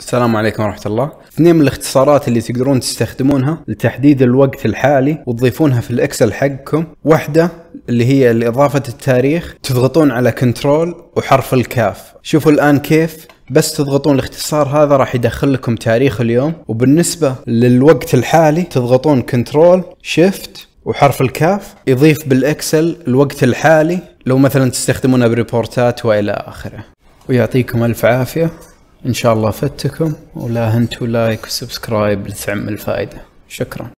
السلام عليكم ورحمة الله. اثنين من الاختصارات اللي تقدرون تستخدمونها لتحديد الوقت الحالي وتضيفونها في الاكسل حقكم، واحدة اللي هي لإضافة التاريخ تضغطون على كنترول وحرف الكاف، شوفوا الآن كيف بس تضغطون الاختصار هذا راح يدخل لكم تاريخ اليوم، وبالنسبة للوقت الحالي تضغطون كنترول شيفت وحرف الكاف يضيف بالاكسل الوقت الحالي لو مثلا تستخدمونه بريبورتات والى اخره. ويعطيكم الف عافيه إن شاء الله فدتكم ولا هنتوا لايك وسبسكرايب لتعم الفائدة شكرا